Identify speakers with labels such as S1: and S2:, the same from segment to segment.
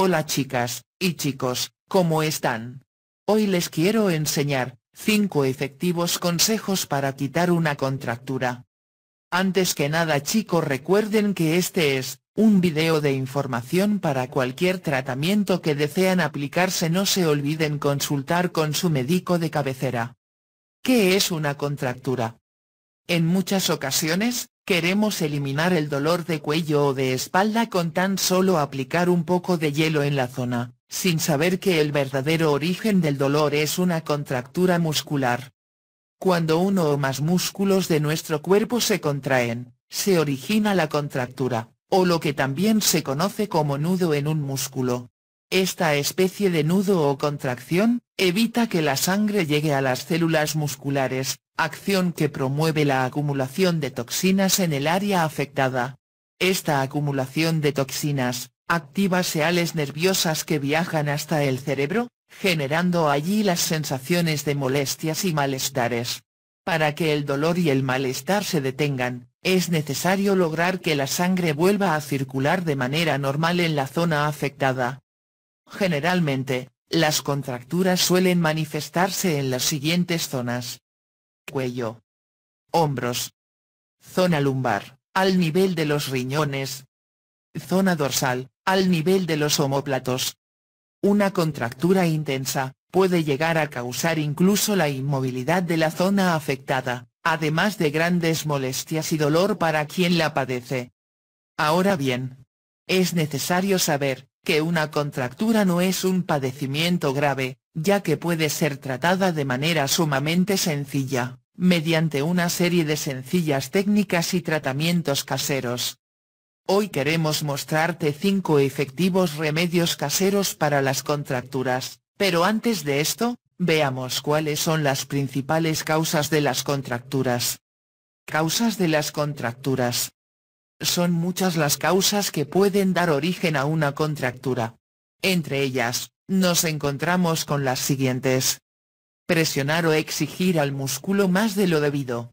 S1: Hola chicas, y chicos, ¿cómo están? Hoy les quiero enseñar, 5 efectivos consejos para quitar una contractura. Antes que nada chicos recuerden que este es, un video de información para cualquier tratamiento que desean aplicarse no se olviden consultar con su médico de cabecera. ¿Qué es una contractura? En muchas ocasiones, Queremos eliminar el dolor de cuello o de espalda con tan solo aplicar un poco de hielo en la zona, sin saber que el verdadero origen del dolor es una contractura muscular. Cuando uno o más músculos de nuestro cuerpo se contraen, se origina la contractura, o lo que también se conoce como nudo en un músculo. Esta especie de nudo o contracción, evita que la sangre llegue a las células musculares, acción que promueve la acumulación de toxinas en el área afectada. Esta acumulación de toxinas, activa seales nerviosas que viajan hasta el cerebro, generando allí las sensaciones de molestias y malestares. Para que el dolor y el malestar se detengan, es necesario lograr que la sangre vuelva a circular de manera normal en la zona afectada. Generalmente, las contracturas suelen manifestarse en las siguientes zonas. Cuello. Hombros. Zona lumbar, al nivel de los riñones. Zona dorsal, al nivel de los omóplatos. Una contractura intensa, puede llegar a causar incluso la inmovilidad de la zona afectada, además de grandes molestias y dolor para quien la padece. Ahora bien, es necesario saber, que una contractura no es un padecimiento grave, ya que puede ser tratada de manera sumamente sencilla, mediante una serie de sencillas técnicas y tratamientos caseros. Hoy queremos mostrarte 5 efectivos remedios caseros para las contracturas, pero antes de esto, veamos cuáles son las principales causas de las contracturas. Causas de las contracturas. Son muchas las causas que pueden dar origen a una contractura. Entre ellas, nos encontramos con las siguientes. Presionar o exigir al músculo más de lo debido.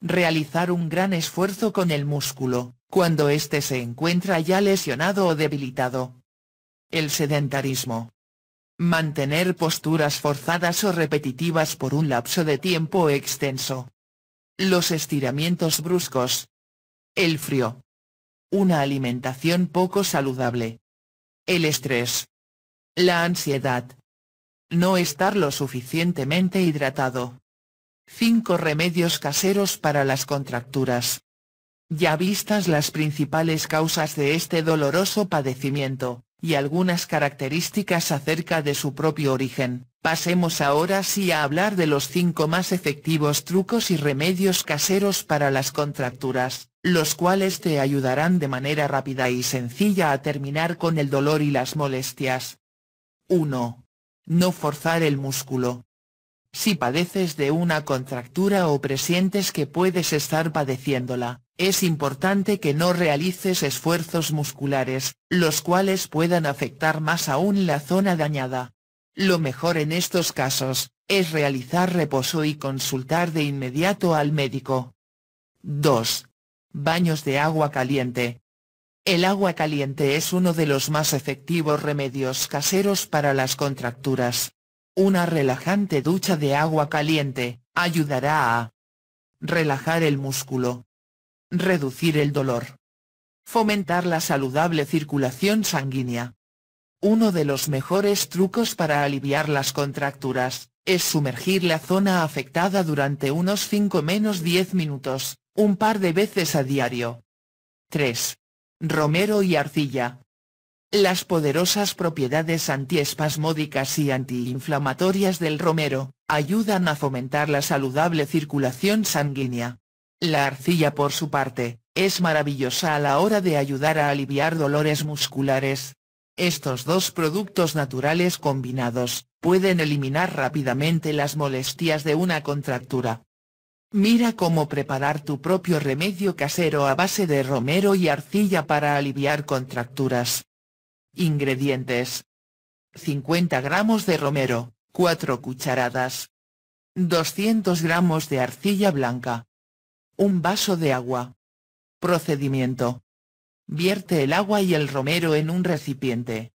S1: Realizar un gran esfuerzo con el músculo, cuando éste se encuentra ya lesionado o debilitado. El sedentarismo. Mantener posturas forzadas o repetitivas por un lapso de tiempo extenso. Los estiramientos bruscos, el frío. Una alimentación poco saludable. El estrés. La ansiedad. No estar lo suficientemente hidratado. 5 remedios caseros para las contracturas. Ya vistas las principales causas de este doloroso padecimiento, y algunas características acerca de su propio origen. Pasemos ahora sí a hablar de los 5 más efectivos trucos y remedios caseros para las contracturas, los cuales te ayudarán de manera rápida y sencilla a terminar con el dolor y las molestias. 1. No forzar el músculo. Si padeces de una contractura o presientes que puedes estar padeciéndola, es importante que no realices esfuerzos musculares, los cuales puedan afectar más aún la zona dañada. Lo mejor en estos casos, es realizar reposo y consultar de inmediato al médico. 2. Baños de agua caliente. El agua caliente es uno de los más efectivos remedios caseros para las contracturas. Una relajante ducha de agua caliente, ayudará a relajar el músculo, Reducir el dolor. Fomentar la saludable circulación sanguínea. Uno de los mejores trucos para aliviar las contracturas, es sumergir la zona afectada durante unos 5 menos 10 minutos, un par de veces a diario. 3. Romero y arcilla. Las poderosas propiedades antiespasmódicas y antiinflamatorias del romero, ayudan a fomentar la saludable circulación sanguínea, la arcilla por su parte, es maravillosa a la hora de ayudar a aliviar dolores musculares. Estos dos productos naturales combinados, pueden eliminar rápidamente las molestias de una contractura. Mira cómo preparar tu propio remedio casero a base de romero y arcilla para aliviar contracturas. Ingredientes. 50 gramos de romero, 4 cucharadas. 200 gramos de arcilla blanca, un vaso de agua. Procedimiento. Vierte el agua y el romero en un recipiente.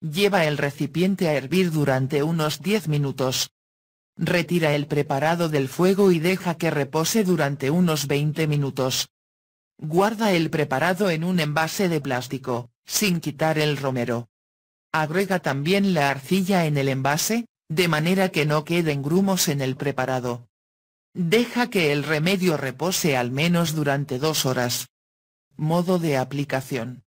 S1: Lleva el recipiente a hervir durante unos 10 minutos. Retira el preparado del fuego y deja que repose durante unos 20 minutos. Guarda el preparado en un envase de plástico, sin quitar el romero. Agrega también la arcilla en el envase, de manera que no queden grumos en el preparado. Deja que el remedio repose al menos durante dos horas. Modo de aplicación.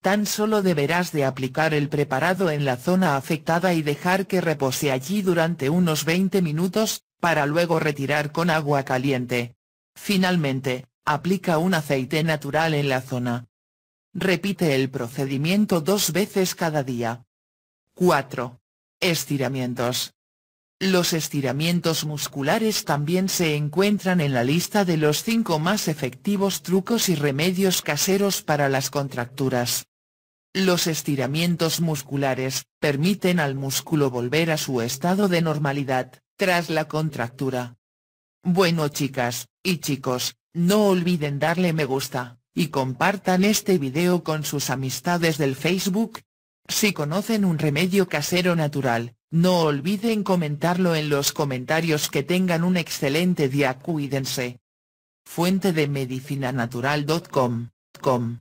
S1: Tan solo deberás de aplicar el preparado en la zona afectada y dejar que repose allí durante unos 20 minutos, para luego retirar con agua caliente. Finalmente, aplica un aceite natural en la zona. Repite el procedimiento dos veces cada día. 4. Estiramientos. Los estiramientos musculares también se encuentran en la lista de los 5 más efectivos trucos y remedios caseros para las contracturas. Los estiramientos musculares, permiten al músculo volver a su estado de normalidad, tras la contractura. Bueno chicas, y chicos, no olviden darle me gusta, y compartan este video con sus amistades del Facebook. Si conocen un remedio casero natural, no olviden comentarlo en los comentarios que tengan un excelente día cuídense. Fuente de medicinanatural.com